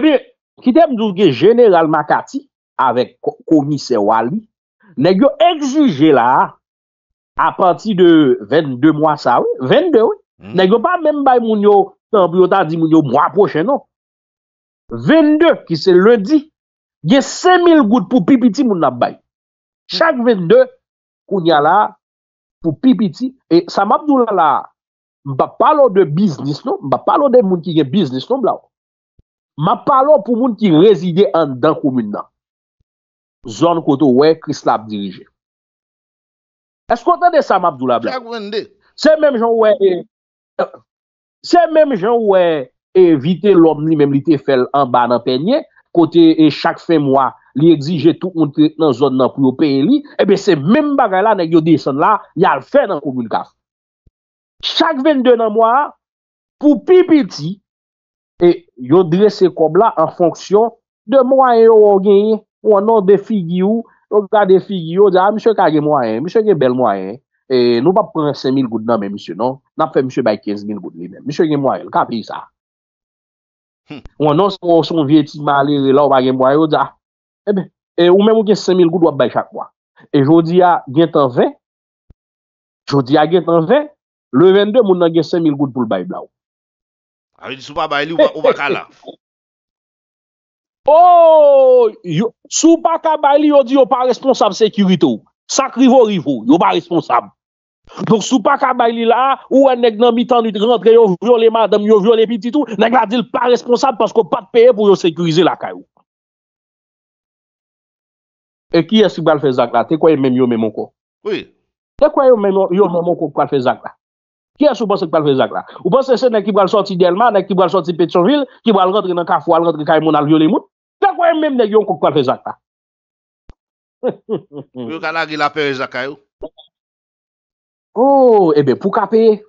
eh bi, ki tem djouge General Makati, avèk koni se wali, nèk yo exige la, a pati de 22 mwa sa, 22, hmm. nèk yo pa mèm bay moun yo Sè ambyo ta di moun yo mwa pochè non. 22 ki se lundi, ge se mil gout pou pipiti moun nabay. Chak 22, koun ya la, pou pipiti, e Samabdoula la, mba palo de biznis non, mba palo de moun ki ge biznis non bla wak. Mba palo pou moun ki rezide an dan koumine nan. Zon koto we, Kristalab dirije. Eskou tante Samabdoula bla? Chak 22. Sè mèm joun we, e, e, Se menm jen wè evite lom li menm li te fel an ba nan pe nye, kote e chak fe mwa li egzije tou kontre nan zon nan kou yo pe en li, e be se menm bagay la nan yo dey son la, ya al fe nan kou goun ka. Chak 22 nan mwa, pou pi piti, e yo dre se kob la an fonksyon de mwa en yo o gen, ou anon defi gyou, ou anon defi gyou, di a ah, msye kage mwa en, msye gen bel mwa en, E, nou pa pren 5.000 gout nan men misyo non? nan. Nap fe msye bay 15.000 gout li men. Msye gen mwa el, kapi sa. Hmm. Ou anon son vye ti mali la ou ba gen mwa el, ou da. Ebe, eh e, ou men mwen gen 5.000 gout wap bay chakwa. E jodi a gen tan 20, jodi a gen tan 20, le 22 moun nan gen 5.000 gout pou l bay bla ou. A ou di sou pa bay li ou ba kala? Ou! Oh, sou pa kala bay li ou di yo pa responsab sekiritou. Sakrivo rivo, yo ba responsab. Donk sou pa kabay li la, ou en nek nan mitan ni te rentre yo viole madam yo viole pi ti tou, nek la dil pa responsable pasko pat peye pou yo sekurize la kayo. E ki eskou bal fezak la? Te kwaye menm yo menm onko? Oui. Te kwaye menm yo menm onko kwa fezak la? Ki eskou panse kwa fezak la? Ou panse se nek ki bal sorti delman, nek ki bal sorti petrovil, ki bal rentre nan kafwa, rentre kaye moun al viole moun? Te kwaye menm nek yo kwa fezak la? Yo kan la ki la peye zakayou? Oui. Oh, ebe eh pou ka peye,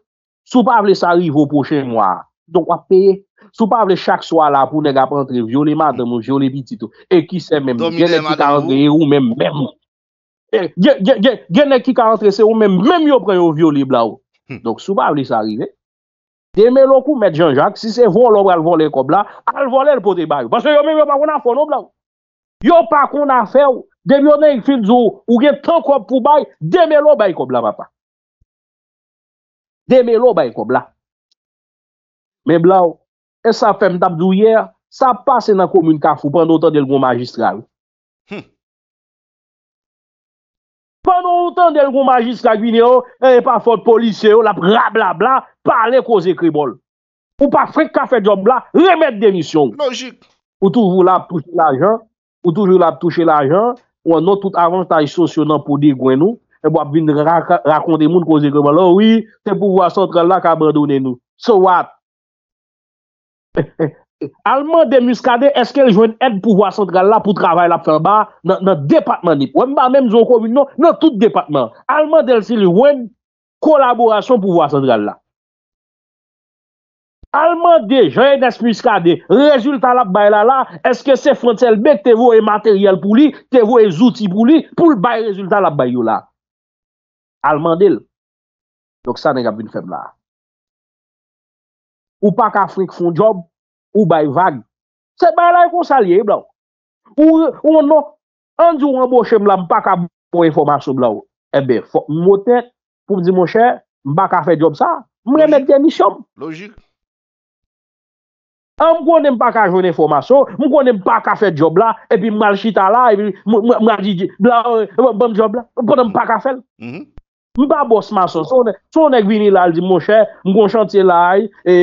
sou pa vle sa rive ou poche mwa. Donkwa peye, sou pa vle chak swa la pou nega prentre viole madèm ou viole bititou. E ki se mèm, genè ki karantre se ou mèm mèm ou. Genè ki karantre se ou mèm mèm eh, yo pren yo viole bla ou. Hmm. Donk sou pa vle sa rive. Deme lò kou mèd Jean-Jacques, si se vò lò wè al vò lè kò bla, al vò lè lè potè bayou. Basè yo mèm yo pa kou nan fò nou bla ou. Yo pa kou nan fè ou, deme yonè yon fil zò ou gen tan kò pou bay, deme lò bay kò bla Deme lo ba e ko bla. Men bla ou, e sa fèm tabdou yer, sa pase nan komune kafou, pan nou tan del goun magistral. Hmm. Pan nou tan del goun magistral gwinye ou, e, e pa fote polisye ou, la pra bla bla bla, pa ale ko zekribol. Ou pa frik kafè diom bla, remèd demisyon. Logik. Ou toujou la pou touche la jan, ou toujou la pou touche la jan, ou anot tout avantaj sosyonan pou di gwen nou, E wap vin rakonde moun kouze kouman oh lò, oui, te pouvoi sentral la kabredounen nou. So what? Almande muskade, eske jwen ed pouvoi sentral la pou travay la pou sen ba, nan depatman nip. Wèm ba, mèm zonkouvin nou, nan tout depatman. Almande el si jwen kolaborasyon pouvoi sentral la. Almande jwen es muskade, rezultat la pou bay la la, eske se frontel be, te vo e materyal pou li, te vo e zouti pou li, pou l bay rezultat la bay yo la. Alman del. Dok sa ne gap bin fèm la. Ou pak Afrik foun job, ou bay vague. Se bay la yon konsalye, blaou. Ou non, an di ou an bò chèm la, m pak a moun informasyon, blaou. Ebe, m motè, pou m di mò chè, m bak a fè job sa. M remèk demisyon. Logik. An m konen m pak a joun informasyon, m konen m pak a fè job la, epi m al chita la, m al jidji, m la, m bon job la, m ponen m pak a fèl. Mhm. Mwen ba bos mason, sou nèk vini lal di mwen chè, mwen kon chantye lal,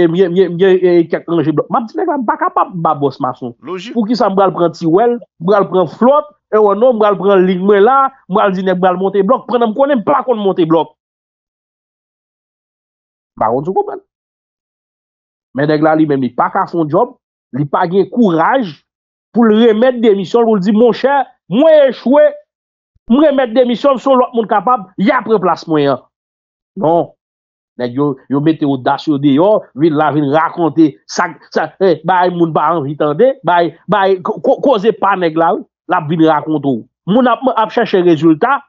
mwen gen kek anje blok. Mwen di mwen baka pap ba bos mason. Fou ki sa mwen pral pral ti wel, mwen pral pral flot, e wè nou mwen pral pral lig mwen la, mwen pral di mwen pral monte blok, pranan mwen konen mwen pa kon monte blok. Baron sou kou ben. Mwen dèk lal li mwen mi paka son job, li pake kouraj pou l remet demisyon, mwen di e mwen chè, mwen echwe. Mwen remet demisyon, son lop moun kapap, ya preplas mwen yan. Non. Nèk yo mette ou dasyo di yo, vin la vin rakonte, sa, e, eh, ba e moun ba anvitande, ba e, ba e, koze pa nèk la, la vin rakonto ou. Moun ap chache rezultat,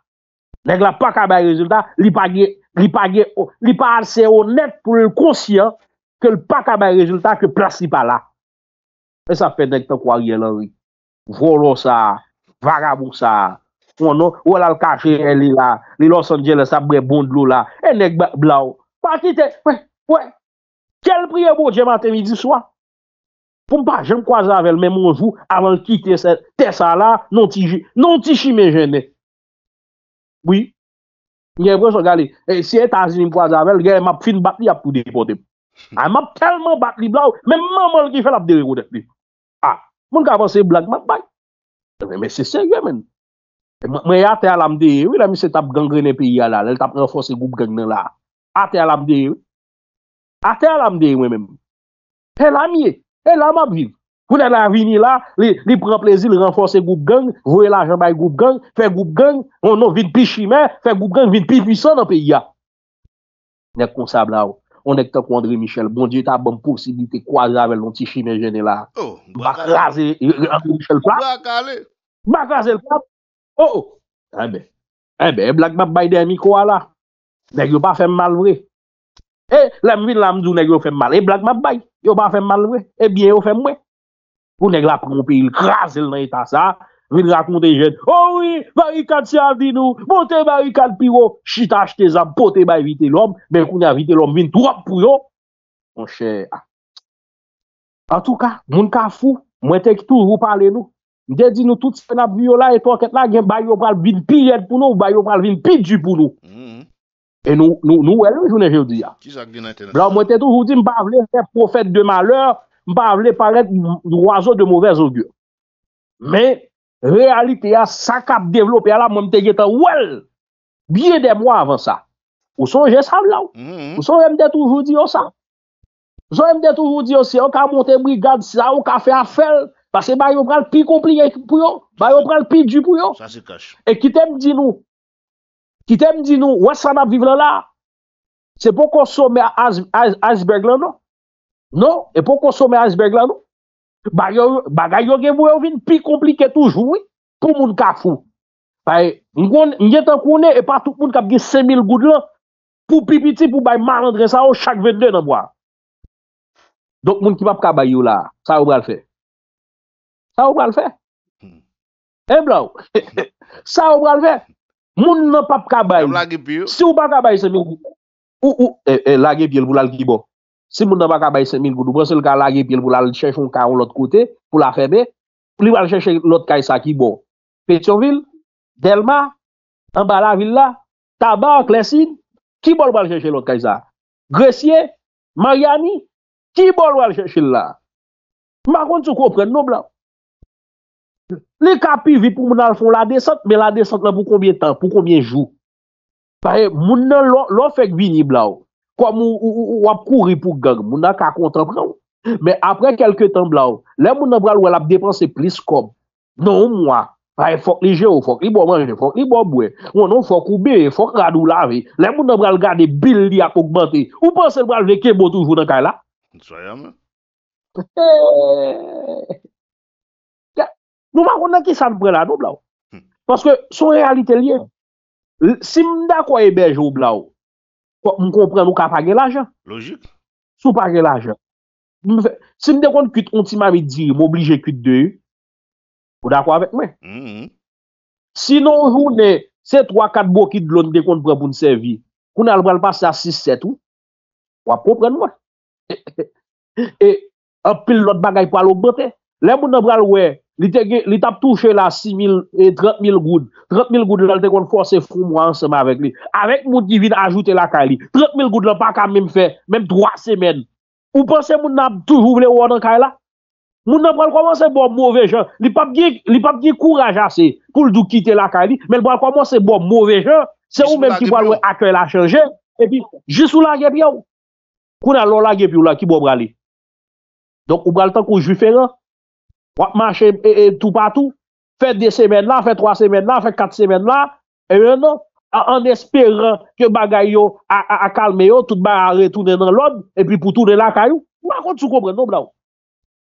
nèk la pa kabe rezultat, li pa gye, li pa gye, li pa alse ou net pou lè konsyen ke l pa kabe rezultat ke plasi pa la. E sa fè nèk te kwa gye lè wè. Volo sa, vagabou sa, ou la non? l kache, li la, li Los Angeles sa bre bondlo la, e nek bla ou pa ki te, we, we kel priye bo, jeman temi di swa pou mpa, jen kwa zave men mounjou, avan ki te sa la non ti jime non jene oui gen mwen so gale, e si e tazil mwen kwa zave, gen m ap fin batli ap tou de potem, a m ap telman batli bla ou, men mman moun ki fel ap dere kou de pli, a, moun kavan se blan mat bay, e, men se se Mwen a te alamdeye, wè la mi se tap gangre ne peyi a la, lè tap renfose goup gang nan la. A te alamdeye, a te alamdeye mwen mèm. Pè la miye, pè la mabvi. Kou lè la vini la, li pran plezi lè renfose goup gang, vwe la jambay goup gang, fè goup gang, mwen nou vin pi chimè, fè goup gang vin pi piso nan peyi a. Nè konsab la wè, onèk te kou André Michel, bon diè ta bèm posibilite kwa zave lè lonti chimè jenè la. Oh, baka zè, euh, euh, André Michel, baka zè l'kwap. Ou oh, ou, oh. e eh be, e eh be, e blag mab bay den mi kwa la, neg yo pa fem mal vre. E, lem vin la mdou neg yo fem mal, e blag mab bay, yo pa fem mal vre, e biye yo fem mwe. Ou neg la prompi, il kras el nan etan sa, vin la konte jen, oh oui, varikat si al di nou, mouten barikat pi yo, chita chte zan, poten barite lom, ben koune avite lom vin tou ap pou yo. On che, a. A tou ka, moun ka fou, mwen tek tou rou pale nou. Mwen te di nou tout senap biyo la eton ket la gen bayo pral bin pijet pou nou ou bayo pral bin piju pou nou. Mm-hmm. E nou wèl ou jounen jèv di ya. Blan mwen te toujou di mba avle profet de malheur, mba avle paret wazo de mouvez ou gyo. Men, realite ya sakap devlop ya la mwen te gete wèl. Biye de mwa avan sa. Ou son jè sav la ou. Mm-hmm. Ou son mwen te toujou di yo sa. Ou son mwen te toujou di yo se ou ka monte brigade sa ou ka fe a fel. Pase ba yon pral pi komplike pou yon. Ba yon pral pi djip pou yon. E kitem di nou. Kitem di nou. Wè sanap vive lan la. Se pou konsome a iceberg lan nou. Non. non. E pou konsome a iceberg lan nou. Baga yon gen mou yon vin. Pi komplike toujou. Pou moun ka foun. Fè. Nwen gen tan kounen. E patou moun kap gen se mil goud lan. Pou pipiti. Pou bay malandre sa ou. Chak vende nan mwa. Donk moun ki map ka bayou la. Sa yon pral fè. Sa ou pral fè? Hmm. E mla ou? Sa ou pral fè? Moun nan pap kabay. Si ou pa kabay se min kou. Ou ou. E, e lage pye l pou lal ki bo. Si moun nan pa kabay se min kou. Dupo se l ka lage pye l pou lal chèchon karon l ot kote. Pou la fè de. Pou li wale chèchè l ot kaj sa ki bo. Petionville. Delma. Ambalavilla. Taban. Klesin. Ki bol wale chèchè l ot kaj sa? Gresye. Mayani. Ki bol wale chèchè l la? Ma kon sou kou pren nou mla ou? Li kapi vi pou moun al fon la desant, men la desant lan pou konbien tan, pou konbien jou. Parè, moun nan lò, lò fèk vini bla ou, kwa moun wap kouri pou gang, moun nan ka kontrepran ou. Men apre kelke tan bla ou, lè moun nan bral wè l ap depanse plis kom. Non mwa, parè fok li je ou, fok li bo manjene, fok li bo mwen, moun nan fok oube, fok radou la vi, lè moun nan bral gade bil li akouk bante, ou panse moun al veke bo toujou nan kaj la? Nsoy ame. Nou man konnen ki sa nou pre la nou bla ou. Hmm. Paske sou realite liye. Si m da kwa e bej ou bla ou, m konpren ou ka pa ge la jan. Logik. Sou pa ge la jan. Si m dekon kut onti m avi di, m oblije kut de. Ou da kwa vek mwen. Hmm. Si nou jounen se 3-4 bokit blon dekon pre pou nsevi, koun albrel pa sa 6-7 ou, wap konpren mwen. E, e apil lot bagay pou alot bote. Le moun albrel we, Li tap touche la 6.000 et 30.000 goud. 30.000 goud, lalte kon forse froumwa ansema avèk li. Avèk moun divide ajoute la ka li. 30.000 goud lopak a mèm fè, mèm 3 semen. Ou panse moun nan touj ou vle ou anan ka la? Moun nan pral koman se bom mouve jen. Li pap gi, li pap gi kouraj ase. Koul dou kite la ka li, men pral koman se bom mouve jen. Se ou mèm ki pral wè akwe la chanje. E pi, jisou lage pi ou. Kou nan lola ge pi ou la ki bom brale. Donk ou brale tan kou jvi fè rè. wak manche e, e, tout patou, fèk dè semen la, fèk 3 semen la, fèk 4 semen la, en espèran ke bagay yo akalme yo, tout ba retounen nan lòm, epi pou tounen la kayou, wak kont sou kompren nòm non, la wou.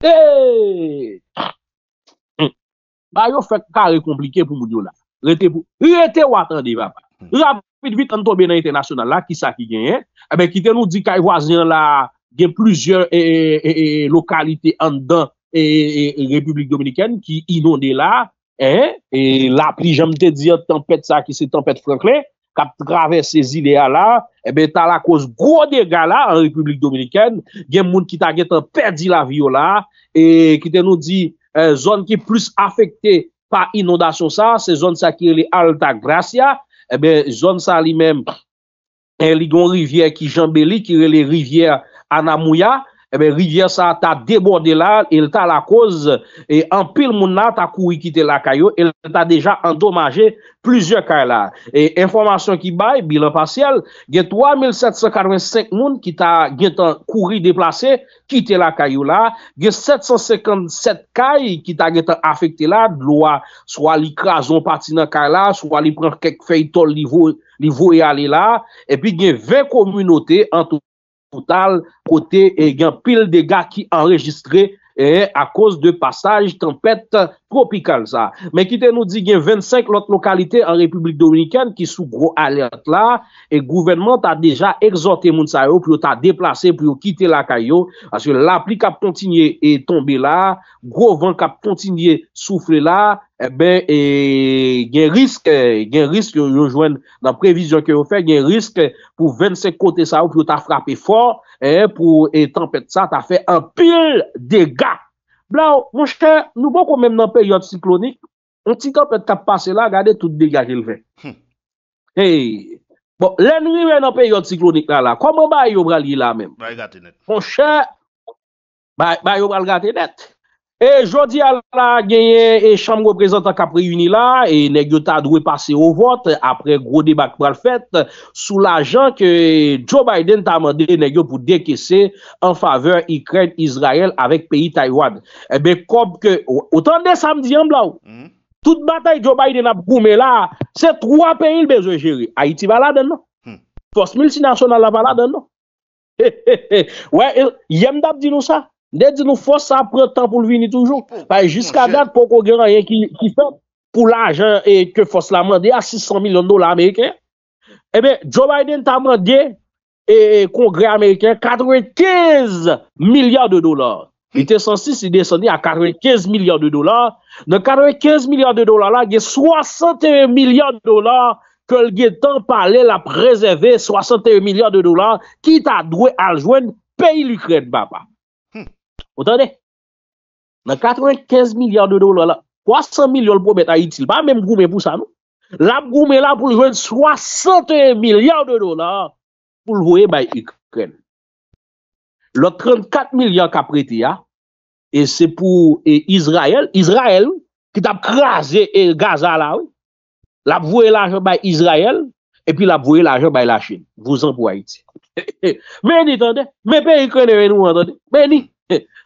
Eee! Eh! Mm. Bayo fèk kare komplike pou moun yo la. Rete wak an deva pa. Rapit vit an tobe nan international la, kisa ki genye, kite nou di kay wazien la, gen plusieurs eh, eh, lokalite andan E, e, e republik dominikèn ki inonde la e la pli jam te dire tempèd sa ki se tempèd francle kap traves se zilea la ebe ta la kos gro dega la republik dominikèn gen moun ki ta getan perdi la viyo la e ki te nou di zon ki plus afekte pa inodasyon sa se zon sa ki ele alta grasyan, ebe zon sa li men e li don rivye ki jambeli ki ele rivye anamouya ebe Rijesa ta debode la el ta la koz e an pil moun nan ta koui kite la kayo el ta deja endomaje plusieurs kayo la e informasyon ki bay, bilan pasyel ge 3.745 moun ki ta getan koui deplase kite la kayo la ge 757 kayi ki ta getan afekte la bloua, swa li krason pati nan kayo la swa li pren kek fey tol li vou e ale la e pi gen 20 komunote an tou Total, kote, e gen pil de ga ki enregistre e a koz de pasaj, tempèt propikal sa. Men ki te nou di gen 25 lot lokalite an Republik Dominikane ki sou gro alert la e gouvenman ta deja exote moun sa yo pou yo ta deplase pou yo kite la kayo aswe la pli kap kontinye e tombe la, grovan kap kontinye soufle la eh e ben gen risk gen risk yo jwen nan prevision ki yo fe, gen risk pou 25 kote sa yo pou yo ta frape for e eh, pou e tempete sa ta fe an pil degat Blaw, mwen chè, nou bon kon men nan pe yot siklonik, mwen siklon pe tap pase la, gade tout diga kilve. Hmm. Hey, bon, len wive nan pe yot siklonik la la, kon mwen bay yobal gila men. Bay gati net. Mwen chè, bay yobal gati net. E jodi ala genye e chanm reprezentant kapri yuni la e negyo ta adwe pase o vot apre gro debak pral fèt sou la jan ke Joe Biden ta amande negyo pou dekesse an faveur ikred Israel avèk peyi Taiwan. E otan de samdi yamb la ou hmm? tout batay Joe Biden ap koume la se 3 peyi lbe zo jiri Haiti balade non hmm. Fos multinasyon ala balade non e, Yem dab di nou sa Ne di nou fos apre tan pou l'vini toujou Jiska dat pou kongre an yon ki fap Pou l'ajan e ke fos la mande A 600 milyon dolar Ameriken eh Ebe Joe Biden ta mande E kongre Ameriken 95 milyon dolar Il te sensi si deseni A 95 milyon dolar Nè 95 milyon dolar la Ge 61 milyon dolar Kol ge tan pale la prezeve 61 milyon dolar Ki ta dwe aljwen peyi l'Ukraine Baba Otande, nan 95 milyar de dolar la, 300 milyar pou mwen ta itil, pa mwen mgoume pou sa nou. La mgoume la pou lwen 60 milyar de dolar pou lwen bay Ukren. Le 34 milyar ka prete ya, e se pou e Israel, Israel ki tap krasi e Gaza la ou, la mwen lage bay Israel, e pi la mwen lage bay la Chine. Vou zan pou a itil. Meni, otande, meni pe Ukren e ven nou, otande, meni.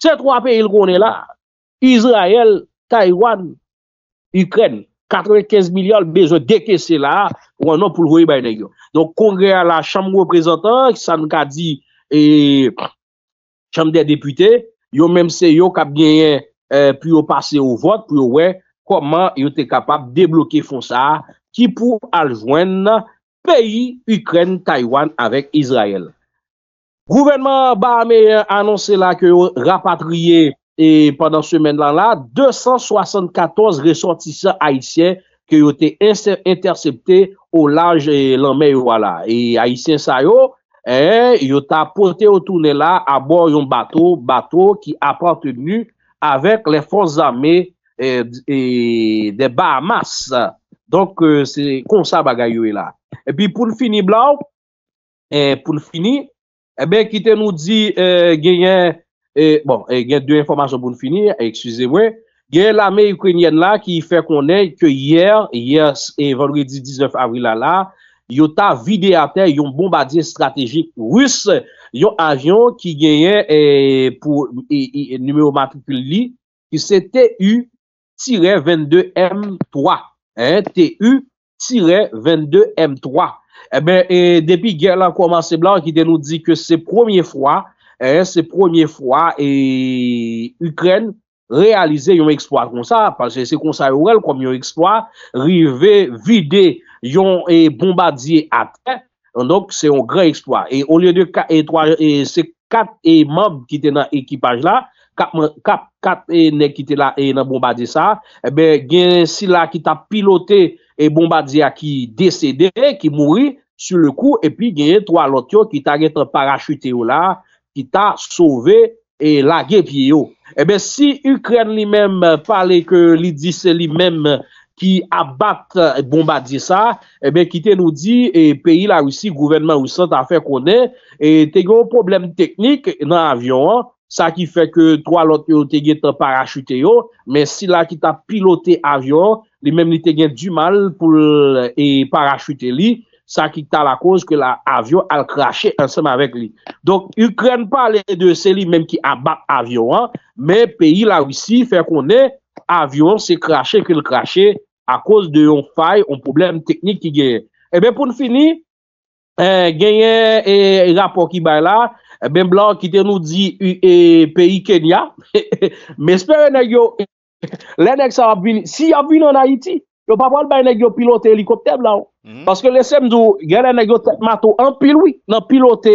Se tro apè il kone la, euh, Israel, Taiwan, Ukraine, 95 milyon bezo deke se la, ou anon pou louye bayne yo. Don kongre ala chanm reprezentan, san ka di chanm de depute, yo menm se yo kap genye pou yo pase ou vot, pou yo wey koman yo te kapap deblokye fon sa ki pou aljwen peyi Ukraine-Taiwan avek Israel. Gouvernement Bahame anonsè la ke yo rapatriye e pandan semen lan la, 274 ressortisa Haitien ke yo te intersepte ou lanj lanme yo wala. E Haitien sa yo, e, yo ta pote o toune la a bo yon bato, bato ki apotenu avek le fons zame e, de Bahamas. Donk kon sa bagay yo e la. E pi pou n fini blaou, pou n fini, Ebe, eh ki te nou di eh, genyen, eh, bon, genyen dwe informasyon bon finir, ekswize mwen, genyen la me Ukrenyen la ki fe konen ke yer, hier, venredi 19 avril ala, yota videyate yon bombardier strategik rus, yon avyon ki genyen, pou, numeo matripul li, ki se TU-22M3, TU-22M3. Eh Depi gen la komanse blan Kite nou di ke se promye fwa Se promye fwa Ukren Realize yon eksploat kon sa Se konsay ourel kon yon eksploat Rive vide Yon bombadye ate Donk se yon gran eksploat Se kat e mob Ki te nan ekipaj la Kat e nek ki te la Nan bombadye sa Gen si la ki ta piloté E Bombadia ki desede, ki mouri, su le kou, epi genye 3 lot yo ki ta gete parachute yo la, ki ta sove, e la genye pi yo. Ebe si Ukren li mem pale ke li dise li mem ki abate Bombadia sa, ebe ki te nou di, e peyi la ou si, gouvenman ou sa ta fe konen, e te genye ou problem teknik nan avyon, sa ki fe ke 3 lot yo te gete parachute yo, men si la ki ta pilote avyon, li menm li te gen du mal pou e parachute li, sa ki ta la koz ke la avyon al krashe ansem avèk li. Donk, yu kren pa le de se li menm ki abat avyon, menm peyi la wisi fèk konè avyon se krashe ke l krashe a koz de yon fay, yon problem teknik ki gen. E ben pou n fini, eh, genyen e rapor ki bay la, e ben blan ki te nou di e, peyi Kenya, menm espère nè yo Lè nèk sa ap vin, si ap vin an Haiti, yon papa l bay nèk yo pilote helikopter la ou. Hmm. Paske lè sem djou, gen lè nèk yo tep mato an piloui, nan pilote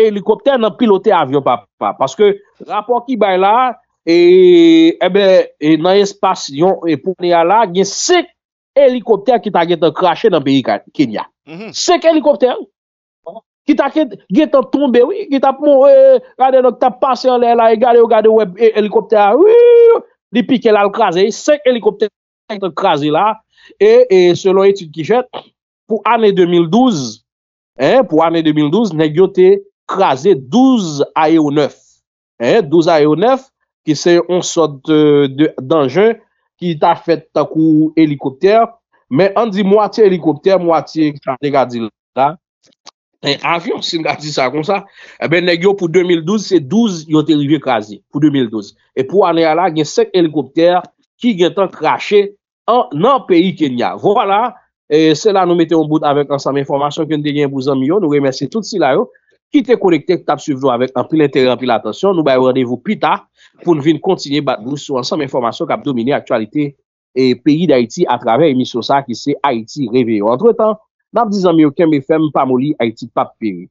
helikopter, nan pilote avyon papa. Paske rapon ki bay la, ebe, e, e nan espasyon, e pouni ala, gen sek helikopter ki ta getan krashe nan beyi Kenya. Hmm. Sek helikopter, ki ta getan tombe, ki ta poun, e, gade nan tapasyon lè la, e gade ou gade e, helikopter, wiii, wiii, wiii. li pike la l kaze, 5 helikopter l kaze la, e selon etude ki chet, pou ane 2012, pou ane 2012, ne gyote kaze 12 ae ou 9, 12 ae ou 9, ki se on sote d anjen, ki ta fete takou helikopter, me an di mwati helikopter, mwati kaze la, avyon, si nou gati sa kon sa, ebe, negyo pou 2012, se 12 yote rivye kazi, pou 2012. E pou ane ala, gen sek helikopter ki gen tan krashe nan peyi ken ya. Vola, se la nou mette yon bout avèk ansam informasyon ki yon denyen pou zanmiyon, nou remersye tout si la yo, ki te konekte, tap su vlo avèk, an pri l'interyon, an pri l'atensyon, nou bay wadevou pita pou nou vin kontinye batbou sou ansam informasyon kap domine aktualite peyi d'Haïti a travè emisyon sa ki se Haïti revye. Entre tan, Nap dizan mi yo ken me fem pa moli a iti pap peri.